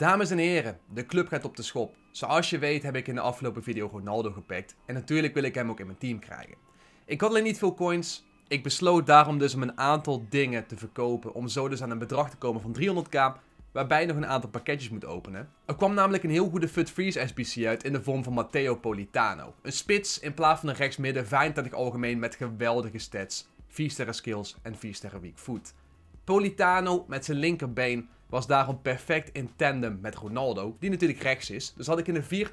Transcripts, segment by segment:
Dames en heren, de club gaat op de schop. Zoals je weet heb ik in de afgelopen video Ronaldo gepakt en natuurlijk wil ik hem ook in mijn team krijgen. Ik had alleen niet veel coins. Ik besloot daarom dus om een aantal dingen te verkopen om zo dus aan een bedrag te komen van 300k waarbij nog een aantal pakketjes moet openen. Er kwam namelijk een heel goede Fut Freeze SBC uit in de vorm van Matteo Politano. Een spits in plaats van een rechtsmidden, 25 algemeen met geweldige stats, 4 sterren skills en 4 sterren weak foot. Politano met zijn linkerbeen was daarom perfect in tandem met Ronaldo, die natuurlijk rechts is. Dus had ik in een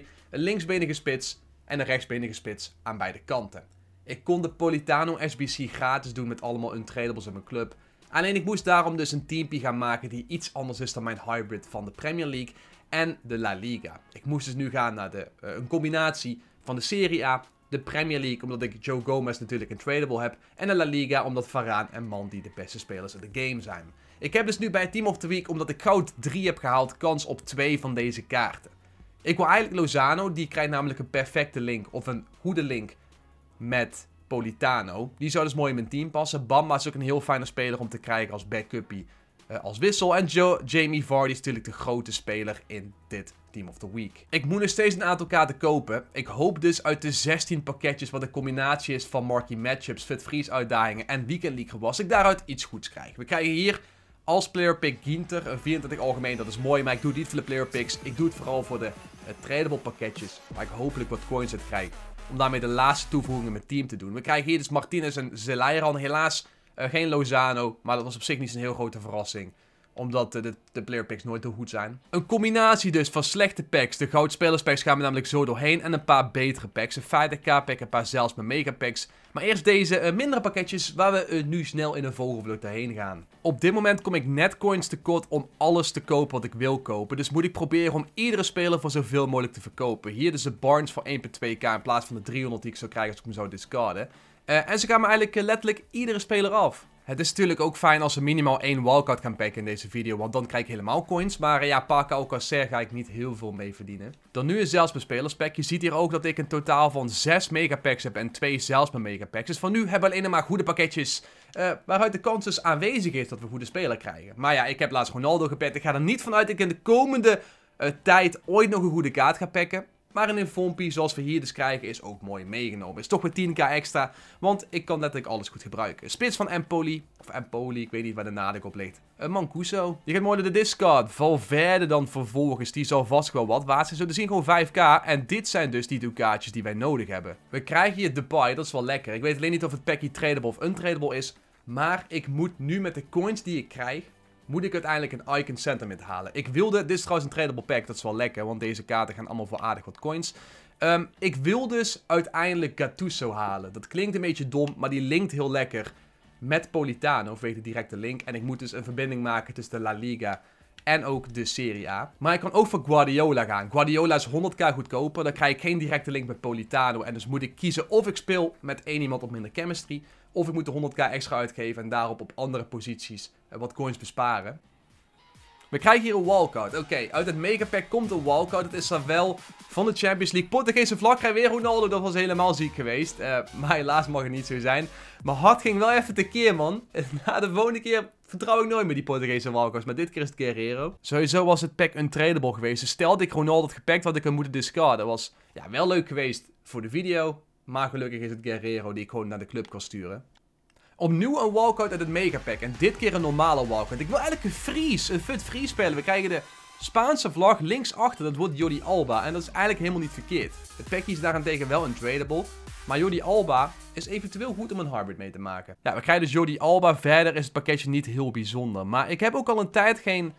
4-2-2-2 een linksbenige spits en een rechtsbenige spits aan beide kanten. Ik kon de Politano SBC gratis doen met allemaal untradables in mijn club. Alleen ik moest daarom dus een teampie gaan maken die iets anders is dan mijn hybrid van de Premier League en de La Liga. Ik moest dus nu gaan naar de, eh, een combinatie van de Serie A, de Premier League omdat ik Joe Gomez natuurlijk een tradable heb en de La Liga omdat Varaan en Mandy de beste spelers in de game zijn. Ik heb dus nu bij Team of the Week, omdat ik goud 3 heb gehaald, kans op 2 van deze kaarten. Ik wil eigenlijk Lozano, die krijgt namelijk een perfecte link, of een goede link, met Politano. Die zou dus mooi in mijn team passen. Bamba is ook een heel fijne speler om te krijgen als backupie, eh, als wissel. En Jamie Vardy is natuurlijk de grote speler in dit Team of the Week. Ik moet nog steeds een aantal kaarten kopen. Ik hoop dus uit de 16 pakketjes, wat een combinatie is van marquee matchups, fit freeze uitdagingen en weekend league gewas, ik daaruit iets goeds krijg. We krijgen hier als player pick Ginter, een 24 algemeen, dat is mooi, maar ik doe het niet voor de player picks. Ik doe het vooral voor de eh, tradable pakketjes, waar ik hopelijk wat coins uit krijg. Om daarmee de laatste toevoeging in mijn team te doen. We krijgen hier dus Martinez en Zelairan, helaas eh, geen Lozano, maar dat was op zich niet een heel grote verrassing omdat de, de player nooit zo goed zijn. Een combinatie dus van slechte packs. De goudspelers packs gaan we namelijk zo doorheen. En een paar betere packs. Een 50k pack, een paar zelfs met mega packs. Maar eerst deze eh, mindere pakketjes waar we eh, nu snel in een vogelvlucht heen gaan. Op dit moment kom ik net coins tekort om alles te kopen wat ik wil kopen. Dus moet ik proberen om iedere speler voor zoveel mogelijk te verkopen. Hier dus de Barnes voor 1.2k in plaats van de 300 die ik zou krijgen als ik hem zou discarden. Eh, en ze gaan me eigenlijk letterlijk iedere speler af. Het is natuurlijk ook fijn als we minimaal één wildcard gaan pakken in deze video, want dan krijg ik helemaal coins. Maar eh, ja, Parka Alcacer ga ik niet heel veel mee verdienen. Dan nu een zelfs spelerspack. Je ziet hier ook dat ik een totaal van 6 megapacks heb en 2 zelfs megapacks. Dus van nu hebben we alleen maar goede pakketjes eh, waaruit de kans dus aanwezig is dat we goede speler krijgen. Maar ja, ik heb laatst Ronaldo gepakt. Ik ga er niet vanuit dat ik in de komende eh, tijd ooit nog een goede kaart ga pakken. Maar een informpie zoals we hier dus krijgen is ook mooi meegenomen. Is toch weer 10k extra, want ik kan letterlijk alles goed gebruiken. Spits van Empoli, of Empoli, ik weet niet waar de nadruk op ligt. Een Mancuso. Je gaat mooi naar de discard. verder dan vervolgens, die zal vast wel wat waard zijn. Zo zien gewoon 5k en dit zijn dus die du-kaartjes die wij nodig hebben. We krijgen hier Depay, dat is wel lekker. Ik weet alleen niet of het packje tradable of untradable is. Maar ik moet nu met de coins die ik krijg, moet ik uiteindelijk een Icon Sentiment halen. Ik wilde, dit is trouwens een tradable pack, dat is wel lekker, want deze kaarten gaan allemaal voor aardig wat coins. Ehm, ik wil dus uiteindelijk Gattuso halen. Dat klinkt een beetje dom, maar die linkt heel lekker met Politano, weet de directe link. En ik moet dus een verbinding maken tussen de La Liga en ook de Serie A. Maar ik kan ook voor Guardiola gaan. Guardiola is 100k goedkoper. Dan krijg ik geen directe link met Politano. En dus moet ik kiezen of ik speel met één iemand op minder chemistry. Of ik moet de 100k extra uitgeven en daarop op andere posities eh, wat coins besparen. We krijgen hier een walkout, Oké, uit het megapack komt een walkout, Dat is wel van de Champions League. Portugese vlag krijgt weer Ronaldo. Dat was helemaal ziek geweest. Eh, maar helaas mag het niet zo zijn. Mijn hart ging wel even tekeer, man. Na de volgende keer vertrouw ik nooit meer die Portugese walkouts, Maar dit keer is het Guerrero. Sowieso was het pack untradeable geweest. Dus stel dat ik Ronaldo had gepakt, had ik hem moeten discarden. was ja, wel leuk geweest voor de video. Maar gelukkig is het Guerrero die ik gewoon naar de club kan sturen. Opnieuw een walkout uit het megapack. En dit keer een normale walkout. Ik wil eigenlijk een freeze. Een fut freeze spelen. We krijgen de Spaanse vlag linksachter. Dat wordt Jordi Alba. En dat is eigenlijk helemaal niet verkeerd. Het packje is daarentegen wel een tradable. Maar Jordi Alba is eventueel goed om een hybrid mee te maken. Ja, we krijgen dus Jordi Alba. Verder is het pakketje niet heel bijzonder. Maar ik heb ook al een tijd geen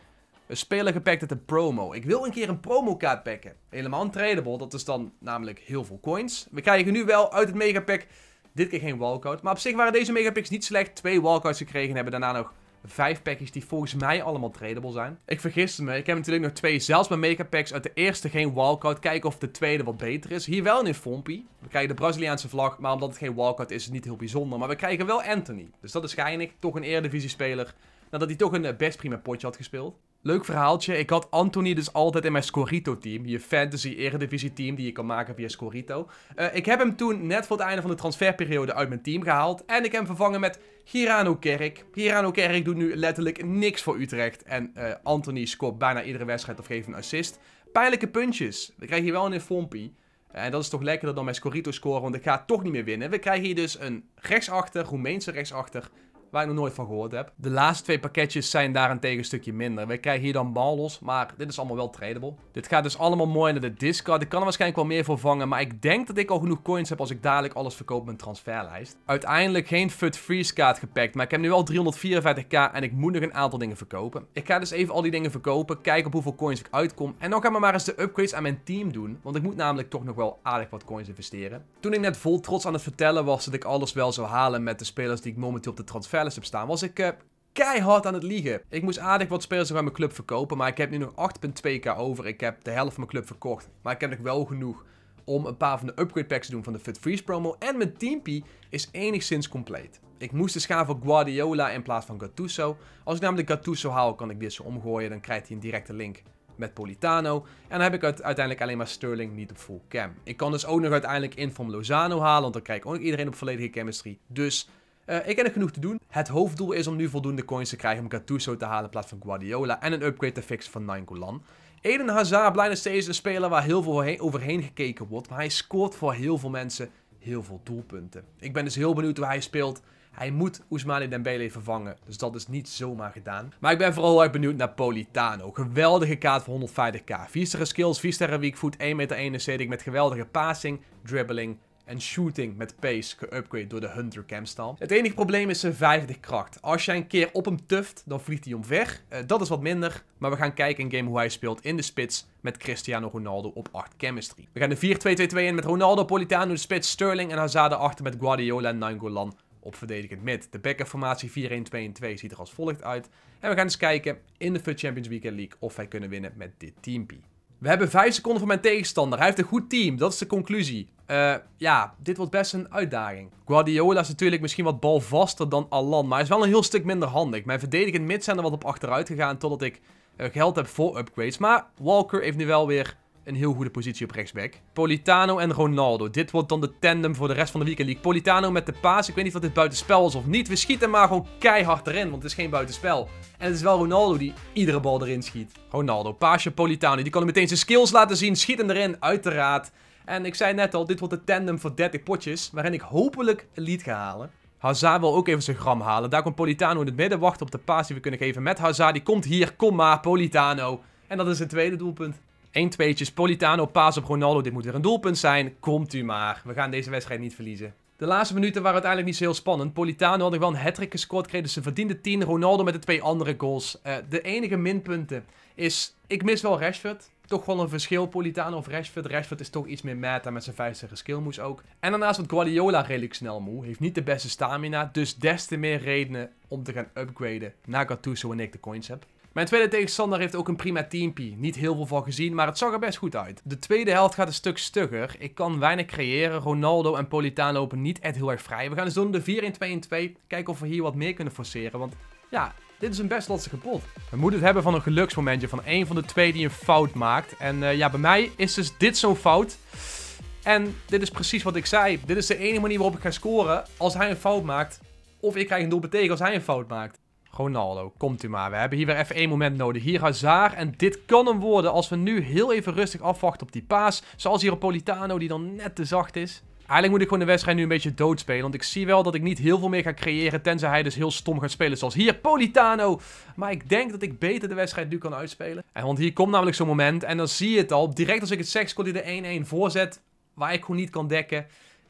speler gepakt uit een promo. Ik wil een keer een promo kaart pakken. Helemaal untradable. tradable. Dat is dan namelijk heel veel coins. We krijgen nu wel uit het megapack dit keer geen walkout. Maar op zich waren deze megapicks niet slecht. Twee walkouts gekregen en hebben daarna nog vijf packages die volgens mij allemaal tradable zijn. Ik vergiste me. Ik heb natuurlijk nog twee zelfs mijn megapacks. Uit de eerste geen walkout. Kijken of de tweede wat beter is. Hier wel een Infompi. We krijgen de Braziliaanse vlag. Maar omdat het geen walkout is, is het niet heel bijzonder. Maar we krijgen wel Anthony. Dus dat is geinig. Toch een eredivisie speler. Nadat hij toch een eh, best prima potje had gespeeld. Leuk verhaaltje. Ik had Anthony dus altijd in mijn Scorito-team. Je fantasy-eredivisie-team die je kan maken via Scorito. Eh, ik heb hem toen net voor het einde van de transferperiode uit mijn team gehaald. En ik heb hem vervangen met Girano Kerk. Girano Kerk doet nu letterlijk niks voor Utrecht. En eh, Anthony scoort bijna iedere wedstrijd of geeft een assist. Pijnlijke puntjes. We krijgen hier wel een informpie. Eh, en dat is toch lekkerder dan mijn Scorito scoren, want ik ga toch niet meer winnen. We krijgen hier dus een rechtsachter, Roemeense rechtsachter, waar ik nog nooit van gehoord heb. De laatste twee pakketjes zijn daarentegen een stukje minder. We krijgen hier dan los, maar dit is allemaal wel tradable. Dit gaat dus allemaal mooi naar de discard. Ik kan er waarschijnlijk wel meer voor vangen, maar ik denk dat ik al genoeg coins heb als ik dadelijk alles verkoop met mijn transferlijst. Uiteindelijk geen FUT Freeze kaart gepakt, maar ik heb nu wel 354k en ik moet nog een aantal dingen verkopen. Ik ga dus even al die dingen verkopen, kijken op hoeveel coins ik uitkom. En dan gaan we maar eens de upgrades aan mijn team doen, want ik moet namelijk toch nog wel aardig wat coins investeren. Toen ik net vol trots aan het vertellen was dat ik alles wel zou halen met de spelers die ik momenteel op de transfer Palace staan, was ik eh, keihard aan het liegen. Ik moest aardig wat spelers van mijn club verkopen, maar ik heb nu nog 8.2k over. Ik heb de helft van mijn club verkocht, maar ik heb nog wel genoeg om een paar van de upgrade packs te doen van de Fit Freeze promo. En mijn teampie is enigszins compleet. Ik moest de gaan voor Guardiola in plaats van Gattuso. Als ik namelijk Gattuso haal, kan ik dit zo omgooien. Dan krijgt hij een directe link met Politano. En dan heb ik uiteindelijk alleen maar Sterling niet op full cam. Ik kan dus ook nog uiteindelijk in van Lozano halen, want dan krijg ik ook nog iedereen op volledige chemistry. Dus eh, ik heb er genoeg te doen. Het hoofddoel is om nu voldoende coins te krijgen om Gattuso te halen in plaats van Guardiola en een upgrade te fixen van Nainggolan. Eden Hazard blijft nog steeds een speler waar heel veel overheen gekeken wordt, maar hij scoort voor heel veel mensen heel veel doelpunten. Ik ben dus heel benieuwd hoe hij speelt. Hij moet Ousmane Dembele vervangen, dus dat is niet zomaar gedaan. Maar ik ben vooral heel benieuwd naar Politano. Geweldige kaart voor 150k. 4 skills, vier sterren weak foot, 1,71 meter met geweldige passing, dribbling en shooting met pace geupgrade door de Hunter Camstal. Het enige probleem is zijn vijfde kracht. Als jij een keer op hem tuft, dan vliegt hij omver. Uh, eh, dat is wat minder, maar we gaan kijken in game hoe hij speelt in de spits met Cristiano Ronaldo op 8 chemistry. We gaan de 4-2-2-2 in met Ronaldo, Politano de spits, Sterling en Hazard achter met Guardiola en Nangolan op verdedigend mid. De backup formatie 4-1-2-2 ziet er als volgt uit. En we gaan eens kijken in de FUT Champions Weekend League of wij kunnen winnen met dit teampie. We hebben 5 seconden voor mijn tegenstander. Hij heeft een goed team. Dat is de conclusie. Eh, ja, dit wordt best een uitdaging. Guardiola is natuurlijk misschien wat balvaster dan Alan. Maar hij is wel een heel stuk minder handig. Mijn verdedigend mid zijn er wat op achteruit gegaan. Totdat ik eh, geld heb voor upgrades. Maar Walker heeft nu wel weer een heel goede positie op rechtsback. Politano en Ronaldo. Dit wordt dan de tandem voor de rest van de weekend league. Politano met de paas. Ik weet niet of dit buitenspel is of niet. We schieten maar gewoon keihard erin, want het is geen buitenspel. En het is wel Ronaldo die iedere bal erin schiet. Ronaldo, paasje Politano. Die kan hem meteen zijn skills laten zien. Schiet hem erin, uiteraard. En ik zei net al, dit wordt de tandem voor 30 potjes. Waarin ik hopelijk een lead ga halen. Hazard wil ook even zijn gram halen. Daar komt Politano in het midden. Wacht op de paas die we kunnen geven met Hazard. Die komt hier. Kom maar, Politano. En dat is het tweede doelpunt. 1 tweetjes, Politano, paas op Ronaldo. Dit moet weer een doelpunt zijn. Komt u maar. We gaan deze wedstrijd niet verliezen. De laatste minuten waren uiteindelijk niet zo heel spannend. Politano had nog wel een hattrick gescoord, kreeg dus zijn verdiende 10. Ronaldo met de twee andere goals. Eh, de enige minpunten is, ik mis wel Rashford. Toch wel een verschil, Politano of Rashford. Rashford is toch iets meer meta met zijn 50 skill ook. En daarnaast wordt Guardiola redelijk snel moe. Heeft niet de beste stamina, dus des te meer redenen om te gaan upgraden naar Gattuso en ik de coins heb. Mijn tweede tegenstander heeft ook een prima teampie. Niet heel veel van gezien, maar het zag er best goed uit. De tweede helft gaat een stuk stugger. Ik kan weinig creëren. Ronaldo en Politaan lopen niet echt heel erg vrij. We gaan dus doen de 4 1 2 2 Kijken of we hier wat meer kunnen forceren. Want ja, dit is een best lastige pot. We moeten het hebben van een geluksmomentje. Van één van de twee die een fout maakt. En eh, ja, bij mij is dus dit zo'n fout. En dit is precies wat ik zei. Dit is de enige manier waarop ik ga scoren. Als hij een fout maakt. Of ik krijg een doelpunt tegen als hij een fout maakt. Ronaldo, komt u maar. We hebben hier weer even één moment nodig. Hier Hazard. En dit kan hem worden als we nu heel even rustig afwachten op die paas. Zoals hier op Politano, die dan net te zacht is. Eigenlijk moet ik gewoon de wedstrijd nu een beetje doodspelen. Want ik zie wel dat ik niet heel veel meer ga creëren. Tenzij hij dus heel stom gaat spelen. Zoals hier, Politano. Maar ik denk dat ik beter de wedstrijd nu kan uitspelen. En want hier komt namelijk zo'n moment. En dan zie je het al. Direct als ik het zeg, scoort die de 1-1 voorzet. Waar ik gewoon niet kan dekken.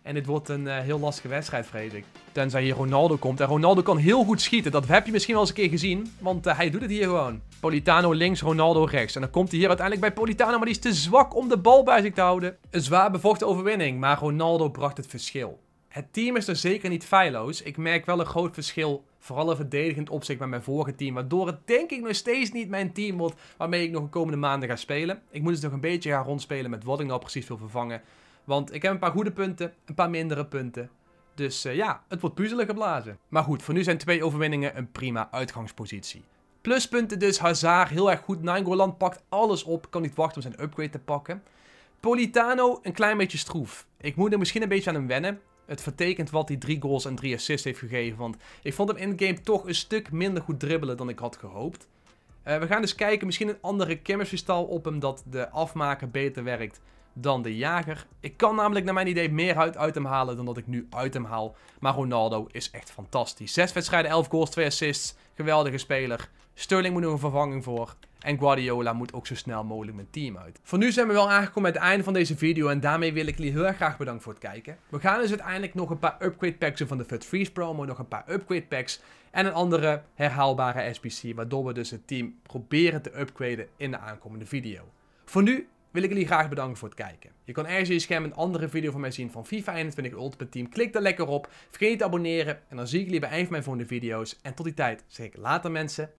En dit wordt een eh, heel lastige wedstrijd, vrees ik. Tenzij hier Ronaldo komt. En Ronaldo kan heel goed schieten. Dat heb je misschien wel eens een keer gezien. Want eh, hij doet het hier gewoon. Politano links, Ronaldo rechts. En dan komt hij hier uiteindelijk bij Politano. Maar die is te zwak om de bal bij zich te houden. Een zwaar bevochten overwinning. Maar Ronaldo bracht het verschil. Het team is er zeker niet feilloos. Ik merk wel een groot verschil, vooral in verdedigend opzicht met mijn vorige team. Waardoor het denk ik nog steeds niet mijn team wordt waarmee ik nog de komende maanden ga spelen. Ik moet dus nog een beetje gaan rondspelen met wat ik nou precies wil vervangen. Want ik heb een paar goede punten, een paar mindere punten. Dus eh, ja, het wordt puzzelen geblazen. Maar goed, voor nu zijn twee overwinningen een prima uitgangspositie. Pluspunten dus, Hazard heel erg goed. Nangolan pakt alles op, kan niet wachten om zijn upgrade te pakken. Politano een klein beetje stroef. Ik moet er misschien een beetje aan hem wennen. Het vertekent wat hij drie goals en drie assists heeft gegeven. Want ik vond hem in game toch een stuk minder goed dribbelen dan ik had gehoopt. Eh, we gaan dus kijken, misschien een andere chemistry op hem dat de afmaker beter werkt dan de jager. Ik kan namelijk naar mijn idee meer uit, uit hem halen dan dat ik nu uit hem haal. Maar Ronaldo is echt fantastisch. Zes wedstrijden, 11 goals, 2 assists. Geweldige speler. Sterling moet nog een vervanging voor. En Guardiola moet ook zo snel mogelijk mijn team uit. Voor nu zijn we wel aangekomen bij het einde van deze video. En daarmee wil ik jullie heel erg graag bedanken voor het kijken. We gaan dus uiteindelijk nog een paar upgrade packs van de Fut Freeze promo. Nog een paar upgrade packs. En een andere herhaalbare SBC. Waardoor we dus het team proberen te upgraden in de aankomende video. Voor nu wil ik jullie graag bedanken voor het kijken. Je kan ergens in je scherm een andere video van mij zien van FIFA 21 Ultimate Team. Klik daar lekker op. Vergeet niet te abonneren. En dan zie ik jullie bij een van mijn volgende video's. En tot die tijd zeg ik later mensen.